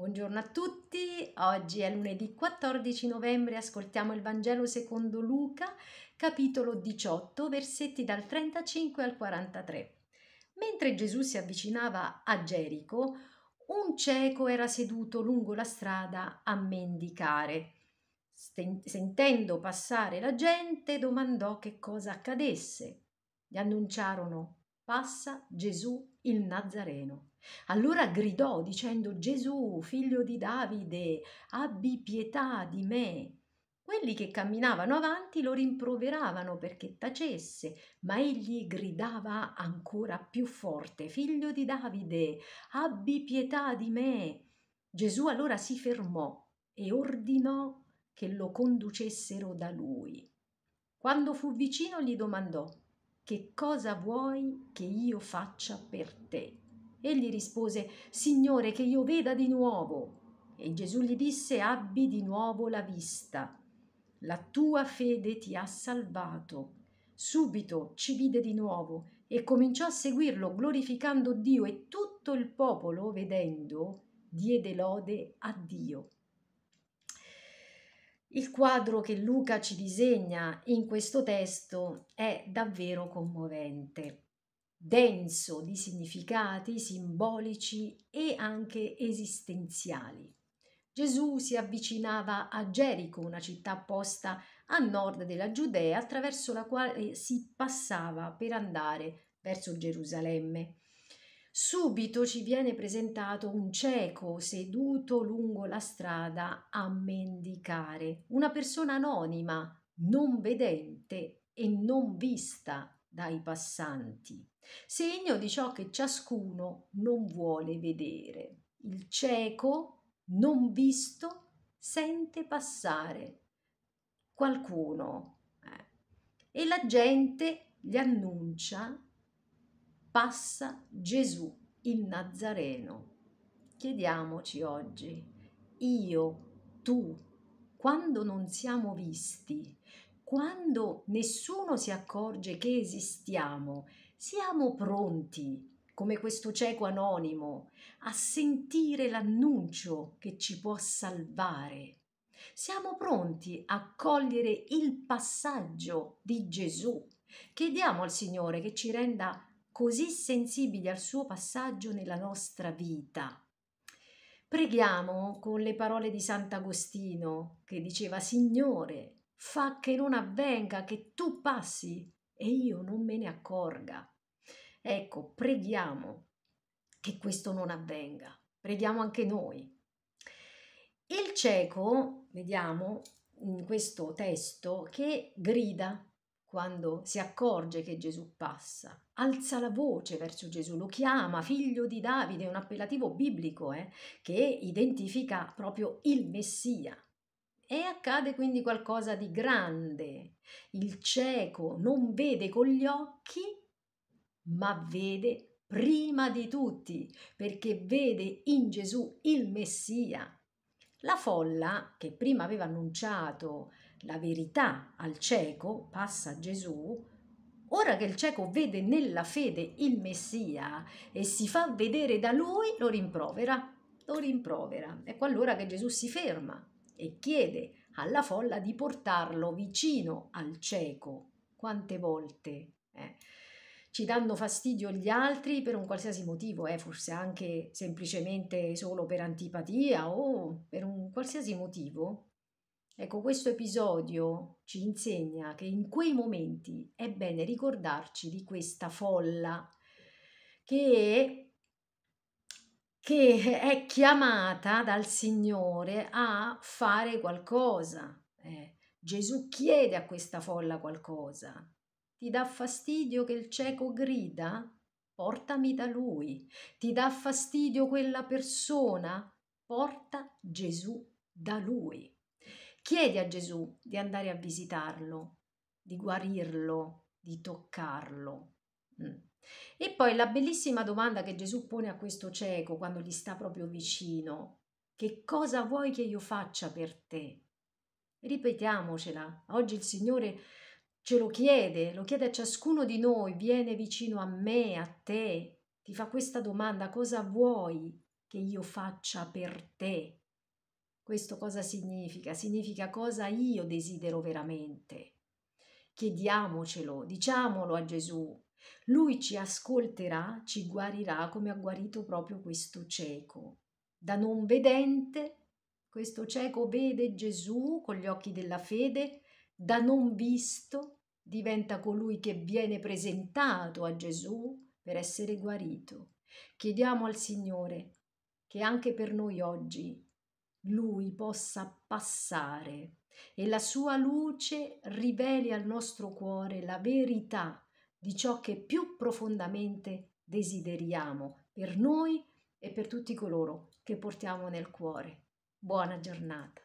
Buongiorno a tutti, oggi è lunedì 14 novembre, ascoltiamo il Vangelo secondo Luca, capitolo 18, versetti dal 35 al 43. Mentre Gesù si avvicinava a Gerico, un cieco era seduto lungo la strada a mendicare. Sentendo passare la gente, domandò che cosa accadesse. Gli annunciarono passa Gesù il Nazareno. Allora gridò dicendo Gesù, figlio di Davide, abbi pietà di me. Quelli che camminavano avanti lo rimproveravano perché tacesse, ma egli gridava ancora più forte Figlio di Davide, abbi pietà di me. Gesù allora si fermò e ordinò che lo conducessero da lui. Quando fu vicino gli domandò che cosa vuoi che io faccia per te? Egli rispose, Signore, che io veda di nuovo. E Gesù gli disse, abbi di nuovo la vista. La tua fede ti ha salvato. Subito ci vide di nuovo e cominciò a seguirlo, glorificando Dio e tutto il popolo, vedendo, diede lode a Dio. Il quadro che Luca ci disegna in questo testo è davvero commovente, denso di significati simbolici e anche esistenziali. Gesù si avvicinava a Gerico, una città posta a nord della Giudea, attraverso la quale si passava per andare verso Gerusalemme. Subito ci viene presentato un cieco seduto lungo la strada a mendicare, una persona anonima, non vedente e non vista dai passanti, segno di ciò che ciascuno non vuole vedere. Il cieco, non visto, sente passare qualcuno eh, e la gente gli annuncia passa Gesù il Nazareno. Chiediamoci oggi, io, tu, quando non siamo visti, quando nessuno si accorge che esistiamo, siamo pronti, come questo cieco anonimo, a sentire l'annuncio che ci può salvare. Siamo pronti a cogliere il passaggio di Gesù. Chiediamo al Signore che ci renda così sensibili al suo passaggio nella nostra vita. Preghiamo con le parole di Sant'Agostino che diceva Signore, fa che non avvenga che tu passi e io non me ne accorga. Ecco, preghiamo che questo non avvenga. Preghiamo anche noi. Il cieco, vediamo in questo testo, che grida quando si accorge che Gesù passa. Alza la voce verso Gesù, lo chiama figlio di Davide, un appellativo biblico eh, che identifica proprio il Messia. E accade quindi qualcosa di grande. Il cieco non vede con gli occhi, ma vede prima di tutti, perché vede in Gesù il Messia. La folla, che prima aveva annunciato la verità al cieco, passa Gesù, ora che il cieco vede nella fede il Messia e si fa vedere da lui, lo rimprovera, lo rimprovera. Ecco allora che Gesù si ferma e chiede alla folla di portarlo vicino al cieco. Quante volte? Eh? ci danno fastidio gli altri per un qualsiasi motivo, eh, forse anche semplicemente solo per antipatia o per un qualsiasi motivo, Ecco, questo episodio ci insegna che in quei momenti è bene ricordarci di questa folla che, che è chiamata dal Signore a fare qualcosa. Eh, Gesù chiede a questa folla qualcosa. Ti dà fastidio che il cieco grida? Portami da lui. Ti dà fastidio quella persona? Porta Gesù da lui. Chiedi a Gesù di andare a visitarlo, di guarirlo, di toccarlo. Mm. E poi la bellissima domanda che Gesù pone a questo cieco quando gli sta proprio vicino. Che cosa vuoi che io faccia per te? Ripetiamocela. Oggi il Signore ce lo chiede, lo chiede a ciascuno di noi, viene vicino a me, a te, ti fa questa domanda, cosa vuoi che io faccia per te? Questo cosa significa? Significa cosa io desidero veramente. Chiediamocelo, diciamolo a Gesù. Lui ci ascolterà, ci guarirà come ha guarito proprio questo cieco. Da non vedente, questo cieco vede Gesù con gli occhi della fede, da non visto diventa colui che viene presentato a Gesù per essere guarito. Chiediamo al Signore che anche per noi oggi lui possa passare e la sua luce riveli al nostro cuore la verità di ciò che più profondamente desideriamo per noi e per tutti coloro che portiamo nel cuore. Buona giornata.